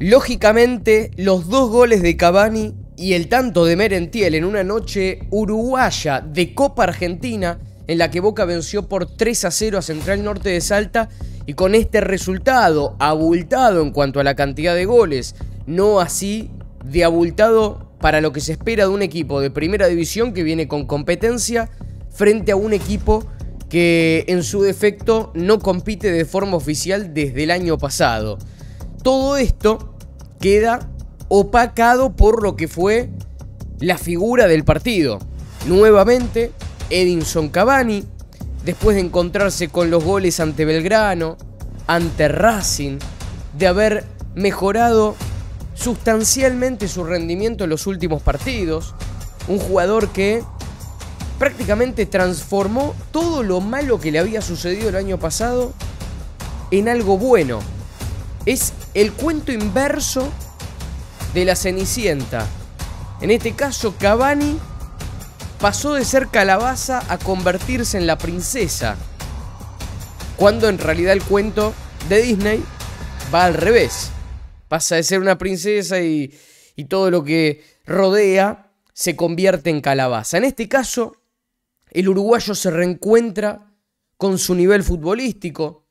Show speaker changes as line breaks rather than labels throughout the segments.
Lógicamente, los dos goles de Cavani y el tanto de Merentiel en una noche uruguaya de Copa Argentina, en la que Boca venció por 3 a 0 a Central Norte de Salta, y con este resultado abultado en cuanto a la cantidad de goles, no así de abultado para lo que se espera de un equipo de primera división que viene con competencia frente a un equipo que en su defecto no compite de forma oficial desde el año pasado todo esto queda opacado por lo que fue la figura del partido. Nuevamente, Edinson Cavani, después de encontrarse con los goles ante Belgrano, ante Racing, de haber mejorado sustancialmente su rendimiento en los últimos partidos, un jugador que prácticamente transformó todo lo malo que le había sucedido el año pasado en algo bueno. Es el cuento inverso de la Cenicienta. En este caso, Cavani pasó de ser calabaza a convertirse en la princesa, cuando en realidad el cuento de Disney va al revés. Pasa de ser una princesa y, y todo lo que rodea se convierte en calabaza. En este caso, el uruguayo se reencuentra con su nivel futbolístico,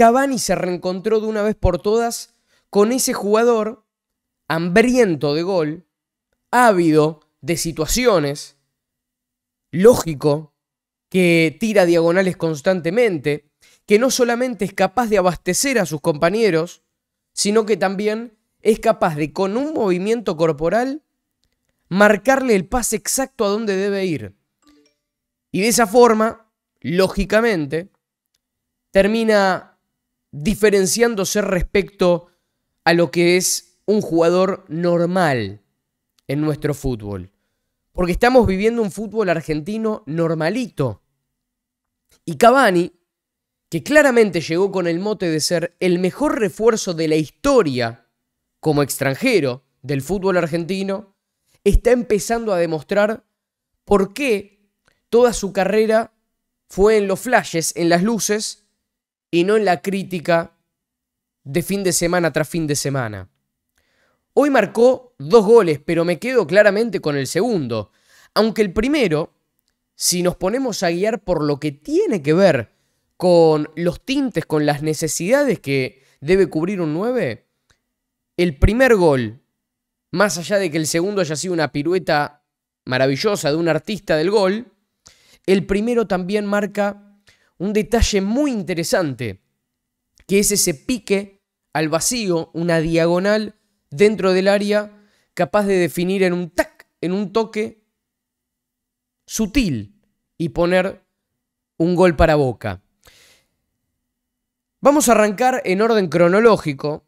Cavani se reencontró de una vez por todas con ese jugador hambriento de gol, ávido de situaciones, lógico, que tira diagonales constantemente, que no solamente es capaz de abastecer a sus compañeros, sino que también es capaz de con un movimiento corporal marcarle el pase exacto a donde debe ir. Y de esa forma, lógicamente, termina diferenciándose respecto a lo que es un jugador normal en nuestro fútbol. Porque estamos viviendo un fútbol argentino normalito. Y Cavani, que claramente llegó con el mote de ser el mejor refuerzo de la historia como extranjero del fútbol argentino, está empezando a demostrar por qué toda su carrera fue en los flashes, en las luces, y no en la crítica de fin de semana tras fin de semana. Hoy marcó dos goles, pero me quedo claramente con el segundo, aunque el primero, si nos ponemos a guiar por lo que tiene que ver con los tintes, con las necesidades que debe cubrir un 9, el primer gol, más allá de que el segundo haya sido una pirueta maravillosa de un artista del gol, el primero también marca un detalle muy interesante, que es ese pique al vacío, una diagonal dentro del área, capaz de definir en un en un toque sutil y poner un gol para boca. Vamos a arrancar en orden cronológico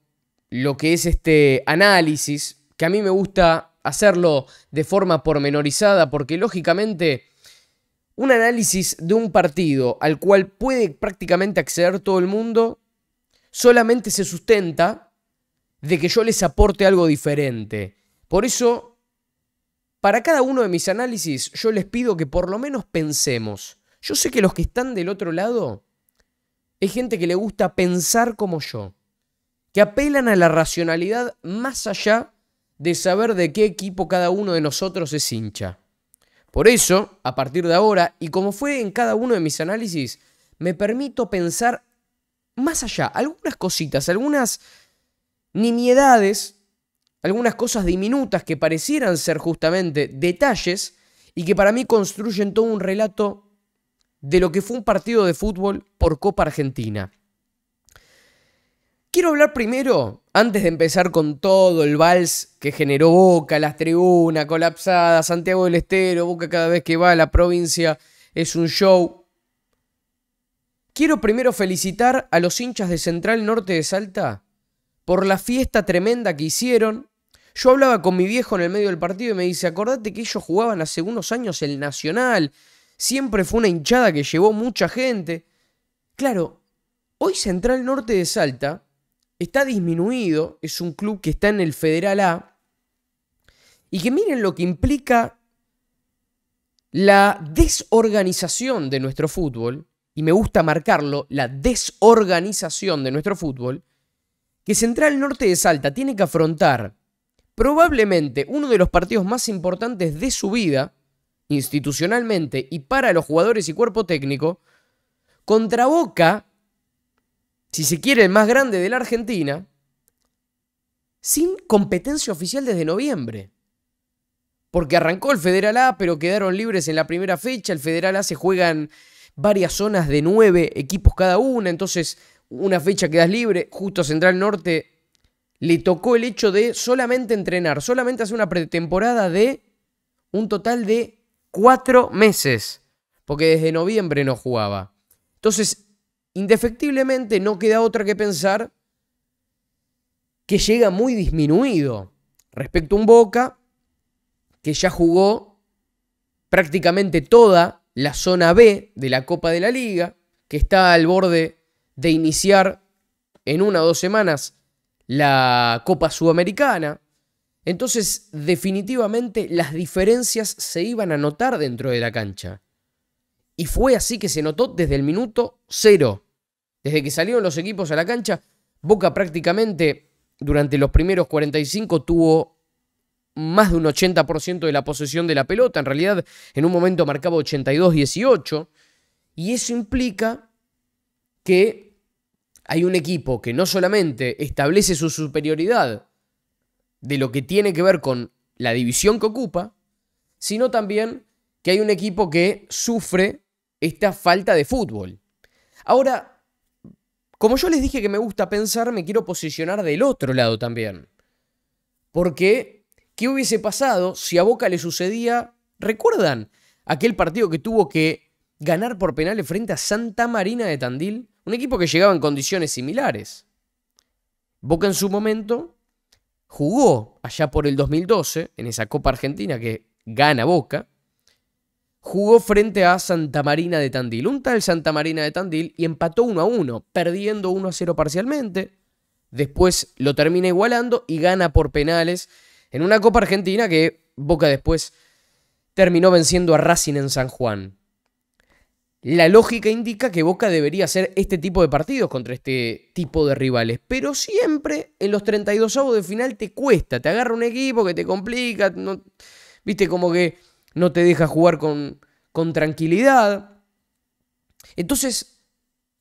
lo que es este análisis, que a mí me gusta hacerlo de forma pormenorizada, porque lógicamente un análisis de un partido al cual puede prácticamente acceder todo el mundo, solamente se sustenta de que yo les aporte algo diferente. Por eso, para cada uno de mis análisis, yo les pido que por lo menos pensemos. Yo sé que los que están del otro lado es gente que le gusta pensar como yo, que apelan a la racionalidad más allá de saber de qué equipo cada uno de nosotros es hincha. Por eso, a partir de ahora, y como fue en cada uno de mis análisis, me permito pensar más allá, algunas cositas, algunas nimiedades, algunas cosas diminutas que parecieran ser justamente detalles y que para mí construyen todo un relato de lo que fue un partido de fútbol por Copa Argentina. Quiero hablar primero antes de empezar con todo el vals que generó Boca, las tribunas colapsadas, Santiago del Estero, Boca cada vez que va a la provincia es un show. Quiero primero felicitar a los hinchas de Central Norte de Salta por la fiesta tremenda que hicieron. Yo hablaba con mi viejo en el medio del partido y me dice, acordate que ellos jugaban hace unos años el Nacional. Siempre fue una hinchada que llevó mucha gente. Claro, hoy Central Norte de Salta está disminuido, es un club que está en el Federal A, y que miren lo que implica la desorganización de nuestro fútbol, y me gusta marcarlo, la desorganización de nuestro fútbol, que Central Norte de Salta tiene que afrontar probablemente uno de los partidos más importantes de su vida, institucionalmente y para los jugadores y cuerpo técnico, contra Boca, si se quiere, el más grande de la Argentina, sin competencia oficial desde noviembre. Porque arrancó el Federal A, pero quedaron libres en la primera fecha. El Federal A se juegan varias zonas de nueve equipos cada una, entonces una fecha quedas libre. Justo Central Norte le tocó el hecho de solamente entrenar, solamente hacer una pretemporada de un total de cuatro meses, porque desde noviembre no jugaba. Entonces, indefectiblemente no queda otra que pensar que llega muy disminuido respecto a un Boca que ya jugó prácticamente toda la zona B de la Copa de la Liga, que está al borde de iniciar en una o dos semanas la Copa Sudamericana. Entonces, definitivamente las diferencias se iban a notar dentro de la cancha. Y fue así que se notó desde el minuto cero. Desde que salieron los equipos a la cancha, Boca prácticamente durante los primeros 45 tuvo más de un 80% de la posesión de la pelota. En realidad, en un momento marcaba 82-18. Y eso implica que hay un equipo que no solamente establece su superioridad de lo que tiene que ver con la división que ocupa, sino también que hay un equipo que sufre esta falta de fútbol. Ahora, como yo les dije que me gusta pensar, me quiero posicionar del otro lado también. Porque, ¿qué hubiese pasado si a Boca le sucedía, recuerdan, aquel partido que tuvo que ganar por penales frente a Santa Marina de Tandil? Un equipo que llegaba en condiciones similares. Boca en su momento jugó allá por el 2012, en esa Copa Argentina que gana Boca, jugó frente a Santa Marina de Tandil. Un tal Santa Marina de Tandil y empató 1 a 1, perdiendo 1 a 0 parcialmente. Después lo termina igualando y gana por penales en una Copa Argentina que Boca después terminó venciendo a Racing en San Juan. La lógica indica que Boca debería hacer este tipo de partidos contra este tipo de rivales, pero siempre en los 32 avos de final te cuesta, te agarra un equipo que te complica, viste como que no te deja jugar con, tranquilidad. Entonces,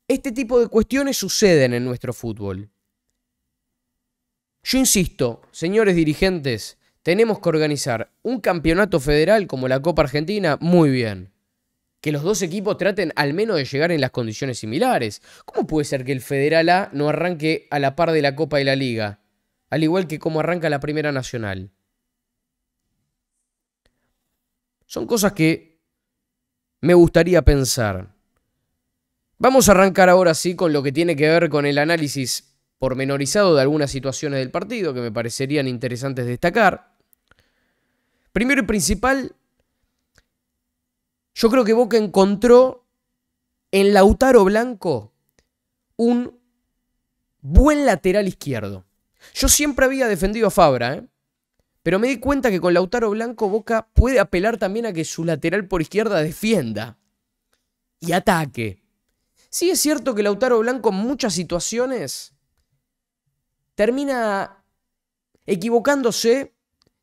este tipo de cuestiones suceden en nuestro fútbol. Yo insisto, señores dirigentes, tenemos que organizar un campeonato federal como la Copa Argentina muy bien. Que los dos equipos traten al menos de llegar en las condiciones similares. ¿Cómo puede ser que el Federal A no arranque a la par de la Copa y la Liga? Al igual que como arranca la Primera Nacional. Son cosas que me gustaría pensar. Vamos a arrancar ahora sí con lo que tiene que ver con el análisis pormenorizado de algunas situaciones del partido que me parecerían interesantes destacar. Primero y principal, yo creo que Boca encontró en Lautaro Blanco un buen lateral izquierdo. Yo siempre había defendido a Fabra, ¿eh? Pero me di cuenta que con Lautaro Blanco Boca puede apelar también a que su lateral por izquierda defienda y ataque. Sí es cierto que Lautaro Blanco en muchas situaciones termina equivocándose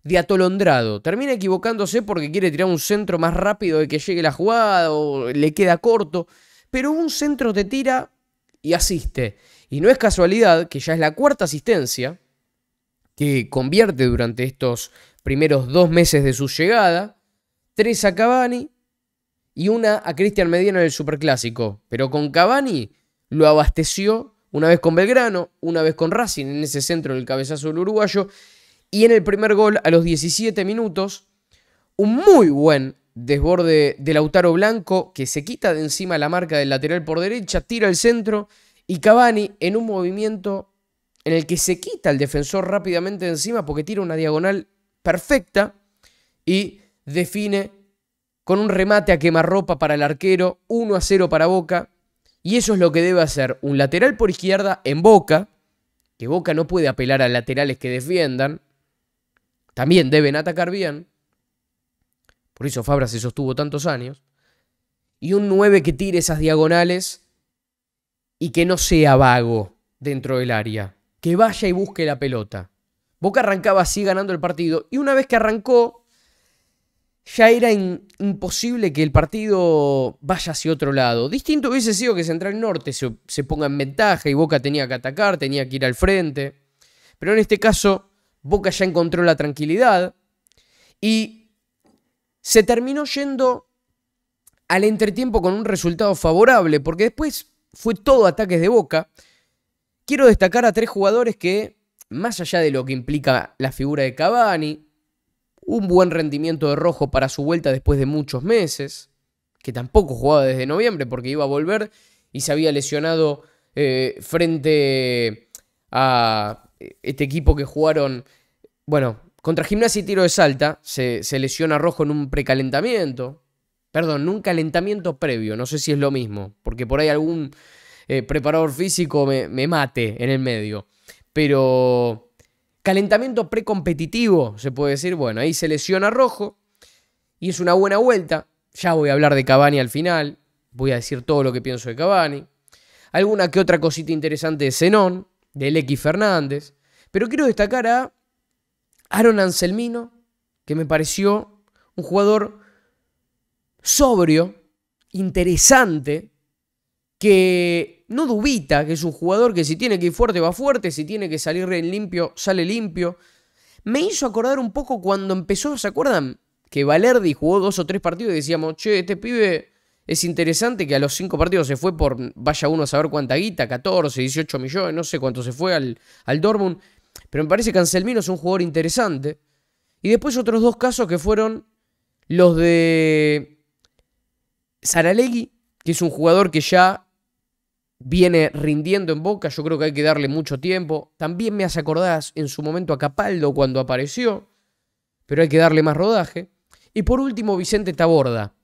de atolondrado. Termina equivocándose porque quiere tirar un centro más rápido de que llegue la jugada o le queda corto. Pero un centro te tira y asiste. Y no es casualidad que ya es la cuarta asistencia que convierte durante estos primeros dos meses de su llegada, tres a Cavani y una a Cristian Medina en el Superclásico. Pero con Cavani lo abasteció una vez con Belgrano, una vez con Racing en ese centro del cabezazo del uruguayo y en el primer gol a los 17 minutos, un muy buen desborde de Lautaro Blanco que se quita de encima la marca del lateral por derecha, tira el centro y Cavani en un movimiento en el que se quita el defensor rápidamente de encima porque tira una diagonal perfecta y define con un remate a quemarropa para el arquero, 1 a 0 para Boca. Y eso es lo que debe hacer un lateral por izquierda en Boca, que Boca no puede apelar a laterales que defiendan. También deben atacar bien. Por eso Fabra se sostuvo tantos años. Y un 9 que tire esas diagonales y que no sea vago dentro del área que vaya y busque la pelota. Boca arrancaba así ganando el partido y una vez que arrancó, ya era imposible que el partido vaya hacia otro lado. Distinto hubiese sido que Central Norte se, se, ponga en ventaja y Boca tenía que atacar, tenía que ir al frente. Pero en este caso, Boca ya encontró la tranquilidad y se terminó yendo al entretiempo con un resultado favorable, porque después fue todo ataques de Boca quiero destacar a tres jugadores que, más allá de lo que implica la figura de Cavani, un buen rendimiento de Rojo para su vuelta después de muchos meses, que tampoco jugaba desde noviembre porque iba a volver y se había lesionado eh, frente a este equipo que jugaron, bueno, contra Gimnasia y Tiro de Salta, se, se lesiona Rojo en un precalentamiento, perdón, en un calentamiento previo, no sé si es lo mismo, porque por ahí algún eh, preparador físico me, mate en el medio. Pero calentamiento precompetitivo, se puede decir. Bueno, ahí se lesiona Rojo y es una buena vuelta. Ya voy a hablar de Cavani al final. Voy a decir todo lo que pienso de Cavani. Alguna que otra cosita interesante de Zenón, de X Fernández. Pero quiero destacar a Aaron Anselmino, que me pareció un jugador sobrio, interesante, que no dubita, que es un jugador que si tiene que ir fuerte va fuerte, si tiene que salir limpio, sale limpio. Me hizo acordar un poco cuando empezó, ¿se acuerdan? Que Valerdi jugó dos o tres partidos y decíamos, che, este pibe es interesante que a los cinco partidos se fue por, vaya uno a saber cuánta guita, 14, 18 millones, no sé cuánto se fue al, al Dortmund. Pero me parece que Anselmino es un jugador interesante. Y después otros dos casos que fueron los de Saralegui, que es un jugador que ya viene rindiendo en Boca, yo creo que hay que darle mucho tiempo. También me hace acordar en su momento a Capaldo cuando apareció, pero hay que darle más rodaje. Y por último, Vicente Taborda,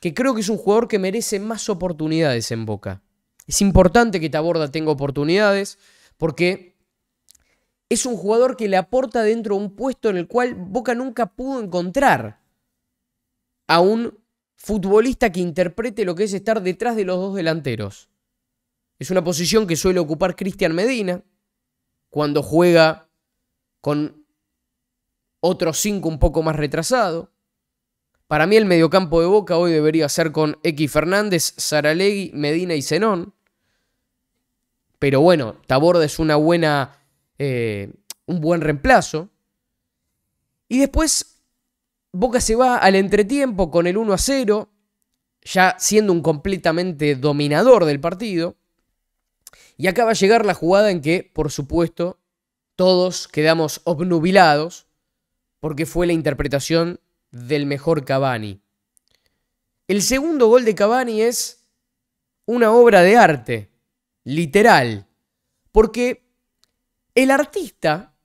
que creo que es un jugador que merece más oportunidades en Boca. Es importante que Taborda tenga oportunidades porque es un jugador que le aporta dentro un puesto en el cual Boca nunca pudo encontrar a un futbolista que interprete lo que es estar detrás de los dos delanteros. Es una posición que suele ocupar Cristian Medina cuando juega con otro cinco un poco más retrasado. Para mí el mediocampo de Boca hoy debería ser con X Fernández, Saralegui, Medina y Zenón. Pero bueno, Taborda es una buena, eh, un buen reemplazo. Y después Boca se va al entretiempo con el 1 a 0, ya siendo un completamente dominador del partido. Y acaba de llegar la jugada en que, por supuesto, todos quedamos obnubilados porque fue la interpretación del mejor Cavani. El segundo gol de Cavani es una obra de arte, literal, porque el artista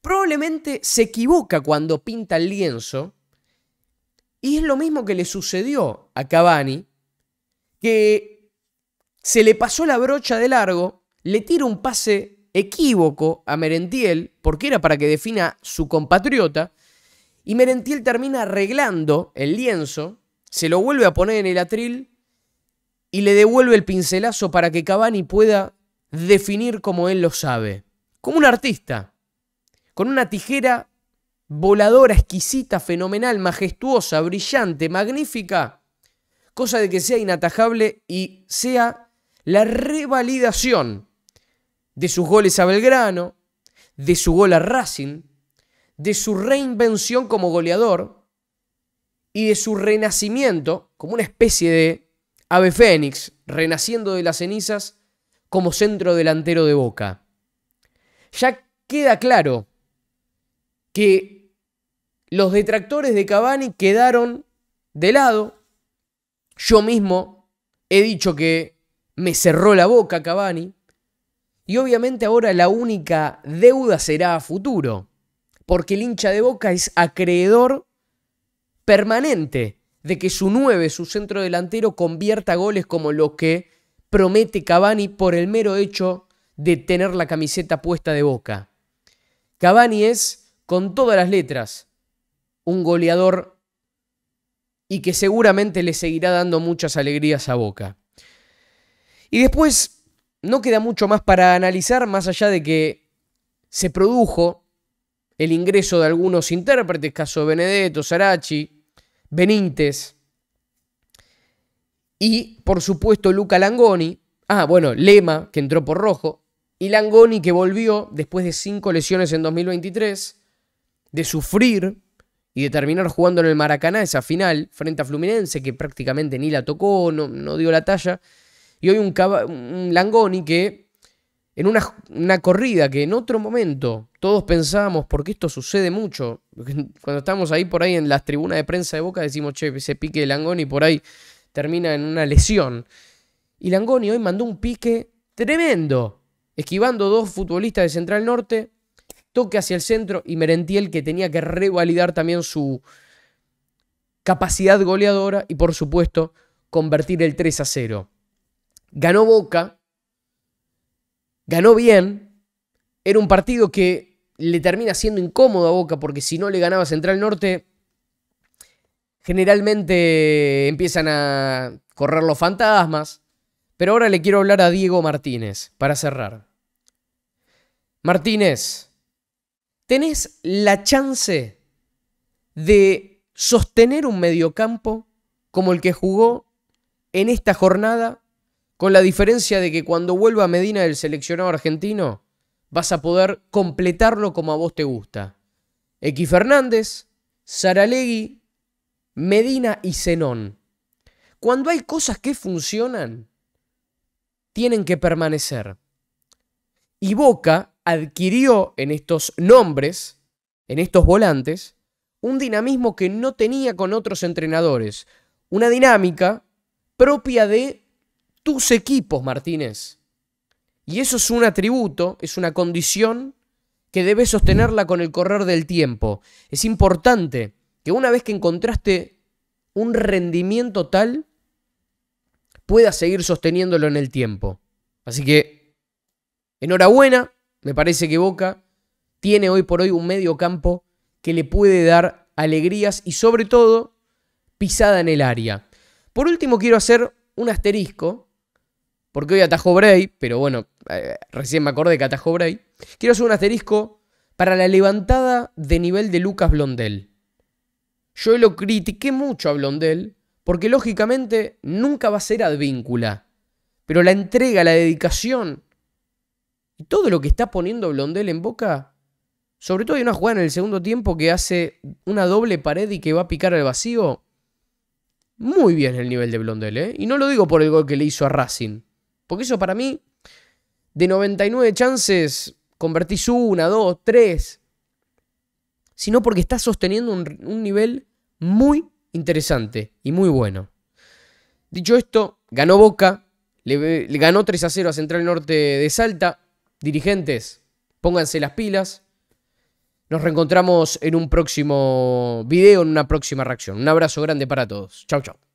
probablemente se equivoca cuando pinta el lienzo y es lo mismo que le sucedió a Cavani, que se le pasó la brocha de largo, le tira un pase equívoco a Merentiel, porque era para que defina su compatriota, y Merentiel termina arreglando el lienzo, se lo vuelve a poner en el atril y le devuelve el pincelazo para que Cavani pueda definir como él lo sabe, como un artista, con una tijera voladora, exquisita, fenomenal, majestuosa, brillante, magnífica, cosa de que sea inatajable y sea la revalidación de sus goles a Belgrano, de su gol a Racing, de su reinvención como goleador y de su renacimiento como una especie de ave fénix, renaciendo de las cenizas como centro delantero de Boca. Ya queda claro que los detractores de Cavani quedaron de lado. Yo mismo he dicho que me cerró la boca Cavani. Y obviamente ahora la única deuda será a futuro, porque el hincha de Boca es acreedor permanente de que su 9, su centro delantero, convierta goles como lo que promete Cavani por el mero hecho de tener la camiseta puesta de Boca. Cavani es, con todas las letras, un goleador y que seguramente le seguirá dando muchas alegrías a Boca. Y después no queda mucho más para analizar, más allá de que se produjo el ingreso de algunos intérpretes, caso Benedetto, Sarachi, Benítez, y por supuesto Luca Langoni, ah, bueno, Lema, que entró por rojo, y Langoni que volvió después de cinco lesiones en 2023, de sufrir y de terminar jugando en el Maracaná esa final frente a Fluminense, que prácticamente ni la tocó, no, no dio la talla. Y hoy un, Langoni que en una, corrida que en otro momento todos pensábamos, porque esto sucede mucho, cuando estamos ahí por ahí en las tribunas de prensa de Boca decimos, che, ese pique de Langoni por ahí termina en una lesión. Y Langoni hoy mandó un pique tremendo, esquivando dos futbolistas de Central Norte, toque hacia el centro y Merentiel que tenía que revalidar también su capacidad goleadora y por supuesto convertir el 3 a 0 ganó Boca, ganó bien, era un partido que le termina siendo incómodo a Boca porque si no le ganaba Central Norte, generalmente empiezan a correr los fantasmas. Pero ahora le quiero hablar a Diego Martínez para cerrar. Martínez, tenés la chance de sostener un mediocampo como el que jugó en esta jornada con la diferencia de que cuando vuelva a Medina el seleccionado argentino, vas a poder completarlo como a vos te gusta. X Fernández, Saralegui, Medina y Zenón. Cuando hay cosas que funcionan, tienen que permanecer. Y Boca adquirió en estos nombres, en estos volantes, un dinamismo que no tenía con otros entrenadores. Una dinámica propia de tus equipos, Martínez. Y eso es un atributo, es una condición que debes sostenerla con el correr del tiempo. Es importante que una vez que encontraste un rendimiento tal, puedas seguir sosteniéndolo en el tiempo. Así que, enhorabuena, me parece que Boca tiene hoy por hoy un medio campo que le puede dar alegrías y sobre todo pisada en el área. Por último, quiero hacer un asterisco porque hoy atajó Bray, pero bueno, eh, recién me acordé que atajó Bray. Quiero hacer un asterisco para la levantada de nivel de Lucas Blondel. Yo lo critiqué mucho a Blondel, porque lógicamente nunca va a ser advíncula. Pero la entrega, la dedicación y todo lo que está poniendo Blondel en boca, sobre todo hay una jugada en el segundo tiempo que hace una doble pared y que va a picar el vacío. Muy bien el nivel de Blondel, ¿eh? Y no lo digo por el gol que le hizo a Racing. Porque eso para mí, de 99 chances, convertís una, dos, tres. Sino porque estás sosteniendo un, nivel muy interesante y muy bueno. Dicho esto, ganó Boca, le, ganó 3 a 0 a Central Norte de Salta. Dirigentes, pónganse las pilas. Nos reencontramos en un próximo video, en una próxima reacción. Un abrazo grande para todos. Chau, chau.